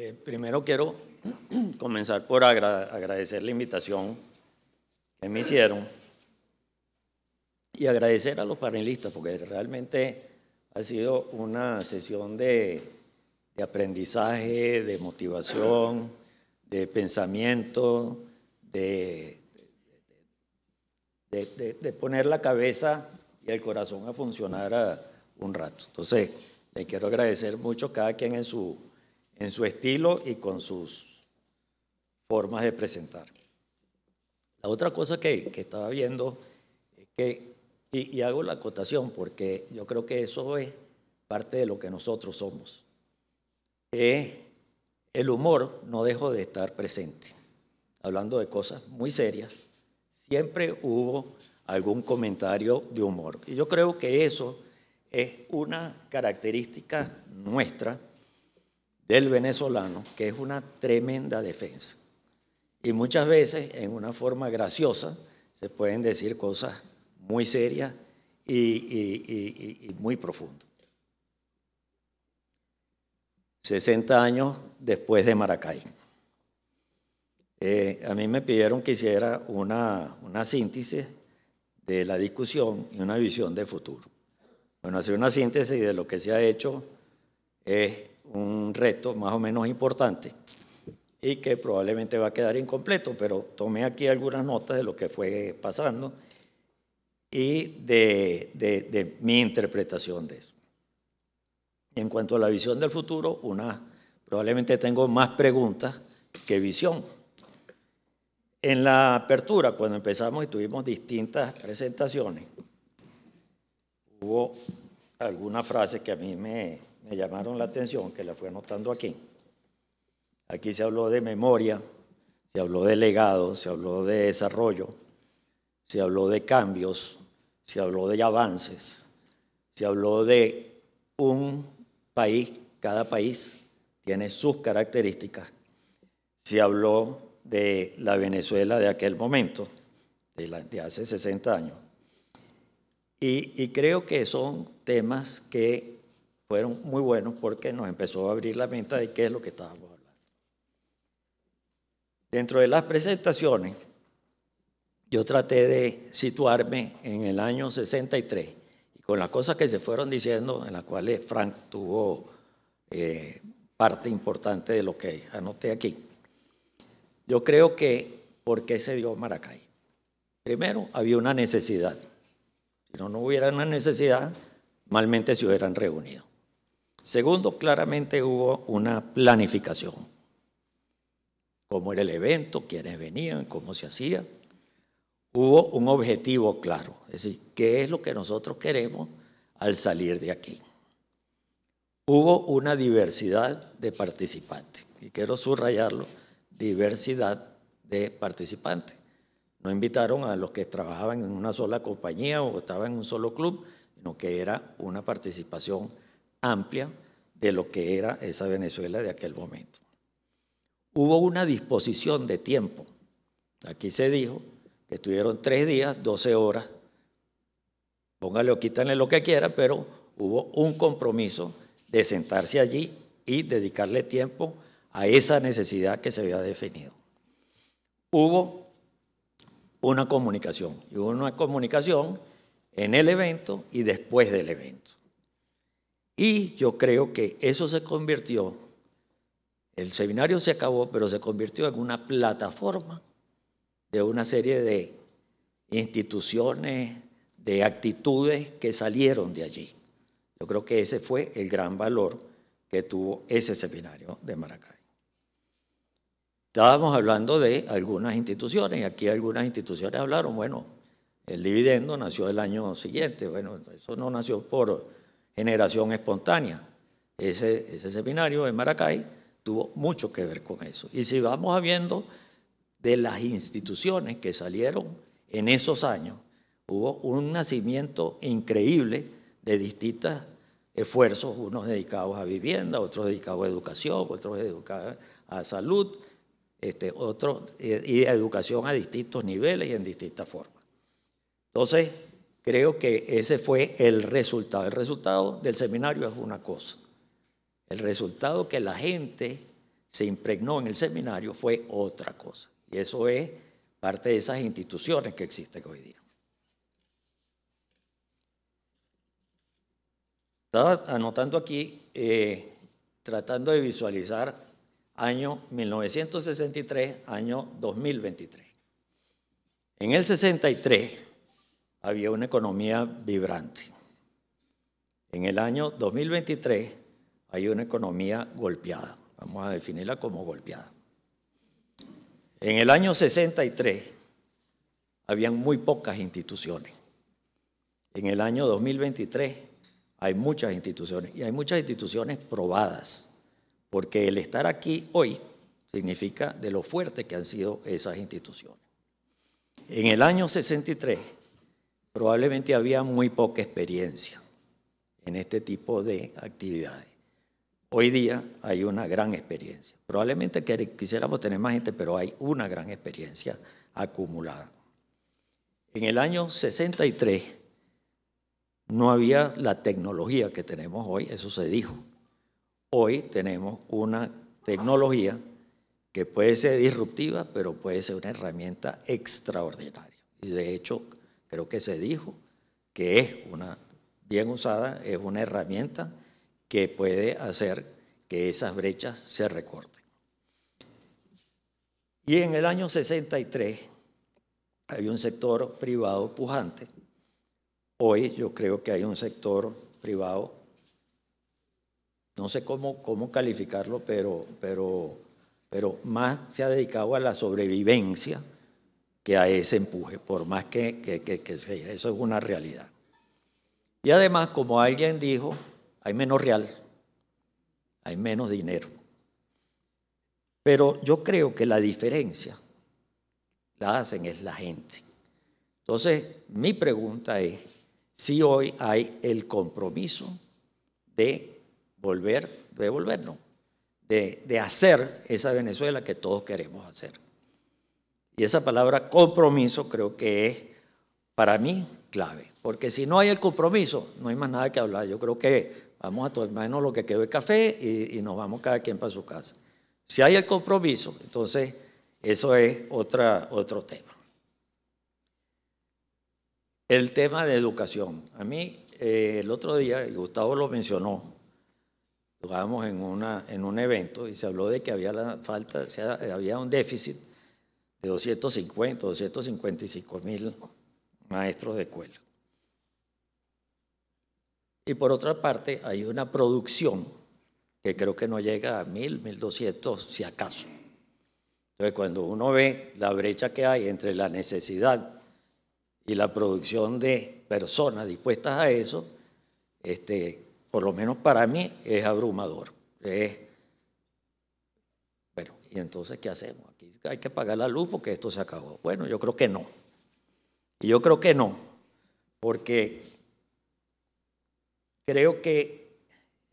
Eh, primero quiero comenzar por agradecer la invitación que me hicieron y agradecer a los panelistas porque realmente ha sido una sesión de, aprendizaje, de motivación, de pensamiento, de, de, poner la cabeza y el corazón a funcionar un rato. Entonces, le quiero agradecer mucho cada quien en su en su estilo y con sus formas de presentar. La otra cosa que, estaba viendo es que, y, hago la acotación porque yo creo que eso es parte de lo que nosotros somos, eh, el humor no dejó de estar presente. Hablando de cosas muy serias, siempre hubo algún comentario de humor. Y yo creo que eso es una característica nuestra del venezolano, que es una tremenda defensa. Y muchas veces, en una forma graciosa, se pueden decir cosas muy serias y, muy profundas. 60 años después de Maracay. Eh, a mí me pidieron que hiciera una, una síntesis de la discusión y una visión de futuro. Bueno, hacer una síntesis de lo que se ha hecho es un reto más o menos importante y que probablemente va a quedar incompleto, pero tomé aquí algunas notas de lo que fue pasando y de, de mi interpretación de eso. En cuanto a la visión del futuro, una, probablemente tengo más preguntas que visión. En la apertura, cuando empezamos y tuvimos distintas presentaciones, hubo alguna frase que a mí me, me llamaron la atención, que la fue anotando aquí. Aquí se habló de memoria, se habló de legado, se habló de desarrollo, se habló de cambios, se habló de avances, se habló de un país, cada país tiene sus características, se habló de la Venezuela de aquel momento, de, hace 60 años. y creo que son temas que fueron muy buenos porque nos empezó a abrir la mente de qué es lo que estábamos hablando. Dentro de las presentaciones, yo traté de situarme en el año 63 y con las cosas que se fueron diciendo, en las cuales Frank tuvo eh, parte importante de lo que anoté aquí. Yo creo que, ¿por qué se dio Maracay? Primero, había una necesidad. Si no, no hubiera una necesidad, malmente se hubieran reunido. Segundo, claramente hubo una planificación. Cómo era el evento, quiénes venían, cómo se hacía. Hubo un objetivo claro, es decir, qué es lo que nosotros queremos al salir de aquí. Hubo una diversidad de participantes, y quiero subrayarlo, diversidad de participantes. No invitaron a los que trabajaban en una sola compañía o estaban en un solo club, sino que era una participación amplia de lo que era esa Venezuela de aquel momento. Hubo una disposición de tiempo. Aquí se dijo que estuvieron tres días, doce horas. Póngale o quítale lo que quiera, pero hubo un compromiso de sentarse allí y dedicarle tiempo a esa necesidad que se había definido. Hubo una comunicación, y hubo una comunicación en el evento y después del evento. Y yo creo que eso se convirtió, el seminario se acabó, pero se convirtió en una plataforma de una serie de instituciones, de actitudes que salieron de allí. Yo creo que ese fue el gran valor que tuvo ese seminario de Maracay. Estábamos hablando de algunas instituciones, y aquí algunas instituciones hablaron, bueno, el dividendo nació el año siguiente, bueno, eso no nació por generación espontánea. Ese, seminario en Maracay tuvo mucho que ver con eso. Y si vamos viendo de las instituciones que salieron en esos años, hubo un nacimiento increíble de distintos esfuerzos, unos dedicados a vivienda, otros dedicados a educación, otros dedicados a salud, este, otros, y, a educación a distintos niveles y en distintas formas. Entonces, Creo que ese fue el resultado. El resultado del seminario es una cosa. El resultado que la gente se impregnó en el seminario fue otra cosa. Y eso es parte de esas instituciones que existen hoy día. Estaba anotando aquí, eh, tratando de visualizar año 1963, año 2023. En el 63 había una economía vibrante. En el año 2023 hay una economía golpeada. Vamos a definirla como golpeada. En el año 63 habían muy pocas instituciones. En el año 2023 hay muchas instituciones y hay muchas instituciones probadas, porque el estar aquí hoy significa de lo fuerte que han sido esas instituciones. En el año 63 probablemente había muy poca experiencia en este tipo de actividades. Hoy día hay una gran experiencia. Probablemente quisiéramos tener más gente, pero hay una gran experiencia acumulada. En el año 63 no había la tecnología que tenemos hoy, eso se dijo. Hoy tenemos una tecnología que puede ser disruptiva, pero puede ser una herramienta extraordinaria. Y de hecho creo que se dijo, que es una, bien usada, es una herramienta que puede hacer que esas brechas se recorten. Y en el año 63 había un sector privado pujante. Hoy yo creo que hay un sector privado, no sé cómo, cómo calificarlo, pero, pero, pero más se ha dedicado a la sobrevivencia que a ese empuje, por más que, eso es una realidad. Y además, como alguien dijo, hay menos real, hay menos dinero. Pero yo creo que la diferencia la hacen es la gente. Entonces, mi pregunta es si hoy hay el compromiso de volver, devolvernos, de hacer esa Venezuela que todos queremos hacer. Y esa palabra compromiso creo que es para mí clave, porque si no hay el compromiso, no hay más nada que hablar. Yo creo que vamos a tomarnos lo que quedó de café y, nos vamos cada quien para su casa. Si hay el compromiso, entonces eso es otra, otro tema. El tema de educación. A mí eh, el otro día, y Gustavo lo mencionó, jugábamos en, una, en un evento y se habló de que había la falta, había un déficit de 250, 255 mil maestros de escuela. Y por otra parte, hay una producción que creo que no llega a 1000, 1200, si acaso. Entonces, cuando uno ve la brecha que hay entre la necesidad y la producción de personas dispuestas a eso, este, por lo menos para mí es abrumador. bueno, ¿y entonces qué hacemos? hay que pagar la luz porque esto se acabó. Bueno, yo creo que no. Y yo creo que no, porque creo que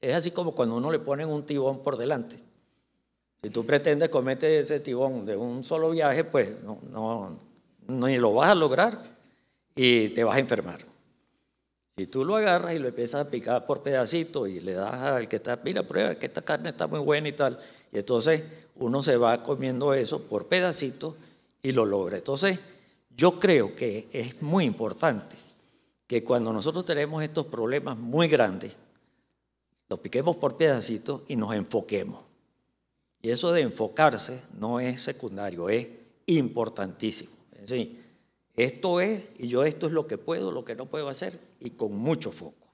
es así como cuando uno le ponen un tibón por delante. Si tú pretendes cometer ese tibón de un solo viaje, pues no, no, ni lo vas a lograr y te vas a enfermar. Si tú lo agarras y lo empiezas a picar por pedacitos y le das al que está, mira, prueba que esta carne está muy buena y tal, entonces uno se va comiendo eso por pedacitos y lo logra. Entonces, yo creo que es muy importante que cuando nosotros tenemos estos problemas muy grandes, los piquemos por pedacitos y nos enfoquemos. Y eso de enfocarse no es secundario, es importantísimo. Es decir, esto es, y yo esto es lo que puedo, lo que no puedo hacer, y con mucho foco.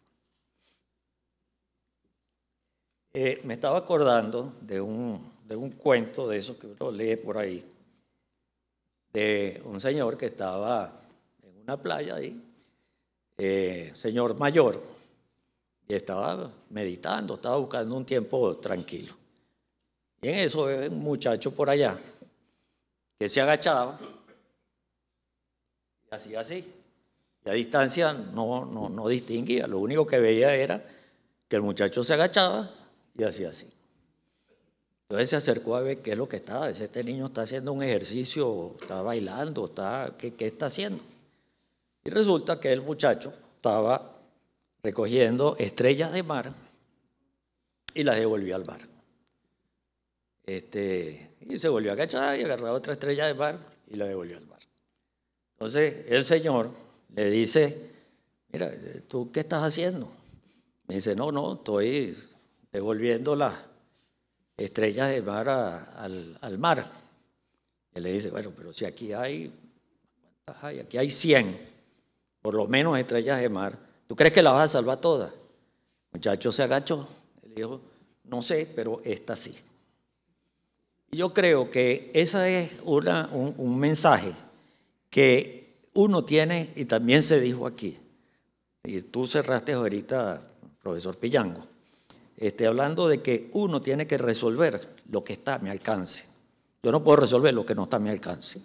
Eh, me estaba acordando de un, de un cuento de eso que uno lee por ahí, de un señor que estaba en una playa ahí, eh, señor mayor, y estaba meditando, estaba buscando un tiempo tranquilo. Y en eso un muchacho por allá que se agachaba y hacía así. Y a distancia no, no, no distinguía, lo único que veía era que el muchacho se agachaba así, así. Entonces se acercó a ver qué es lo que estaba. Dice, este niño está haciendo un ejercicio, está bailando, está, ¿qué, ¿qué, está haciendo? Y resulta que el muchacho estaba recogiendo estrellas de mar y las devolvió al mar. Este, y se volvió a agachar y agarraba otra estrella de mar y la devolvió al mar. Entonces el señor le dice, mira, ¿tú qué estás haciendo? Me dice, no, no, estoy devolviendo las estrellas de mar al, mar. Él le dice, bueno, pero si aquí hay, Aquí hay 100, por lo menos estrellas de mar. ¿Tú crees que las vas a salvar todas? muchacho se agachó. le dijo, no sé, pero esta sí. Yo creo que ese es una, un mensaje que uno tiene y también se dijo aquí. Y tú cerraste ahorita, profesor Pillango esté hablando de que uno tiene que resolver lo que está a mi alcance. Yo no puedo resolver lo que no está a mi alcance.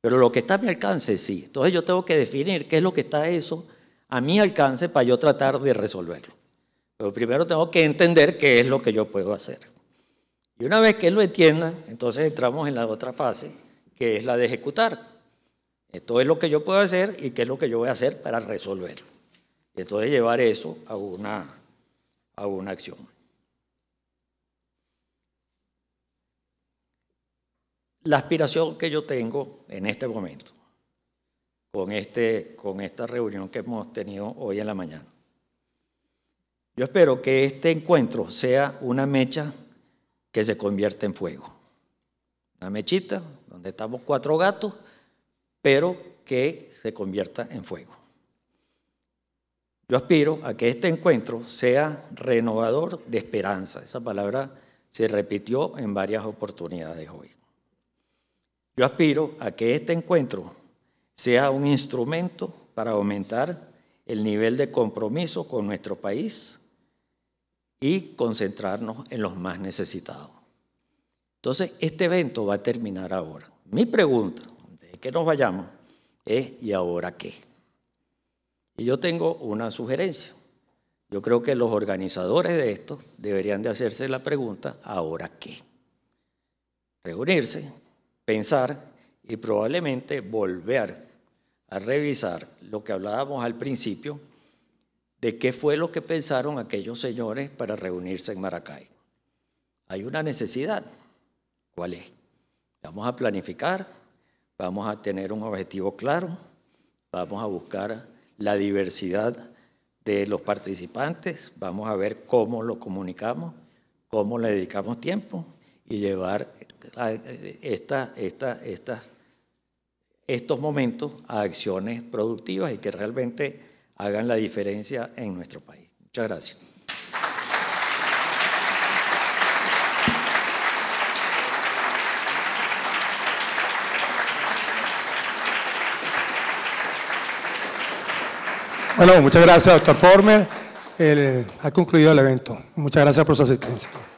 Pero lo que está a mi alcance sí. Entonces yo tengo que definir qué es lo que está eso a mi alcance para yo tratar de resolverlo. Pero primero tengo que entender qué es lo que yo puedo hacer. Y una vez que lo entienda, entonces entramos en la otra fase, que es la de ejecutar. Esto es lo que yo puedo hacer y qué es lo que yo voy a hacer para resolverlo. Y entonces llevar eso a una a una acción. La aspiración que yo tengo en este momento, con, este, con esta reunión que hemos tenido hoy en la mañana, yo espero que este encuentro sea una mecha que se convierta en fuego. Una mechita donde estamos cuatro gatos, pero que se convierta en fuego. Yo aspiro a que este encuentro sea renovador de esperanza. Esa palabra se repitió en varias oportunidades hoy. Yo aspiro a que este encuentro sea un instrumento para aumentar el nivel de compromiso con nuestro país y concentrarnos en los más necesitados. Entonces, este evento va a terminar ahora. Mi pregunta, de que nos vayamos, es ¿y ahora qué? Y yo tengo una sugerencia. Yo creo que los organizadores de esto deberían de hacerse la pregunta, ¿ahora qué? Reunirse, pensar y probablemente volver a revisar lo que hablábamos al principio de qué fue lo que pensaron aquellos señores para reunirse en Maracay. Hay una necesidad. ¿Cuál es? Vamos a planificar, vamos a tener un objetivo claro, vamos a buscar la diversidad de los participantes, vamos a ver cómo lo comunicamos, cómo le dedicamos tiempo y llevar eh, eh, esta, estos momentos a acciones productivas y que realmente hagan la diferencia en nuestro país. Muchas gracias. Bueno, muchas gracias, doctor Former. Eh, ha concluido el evento. Muchas gracias por su asistencia.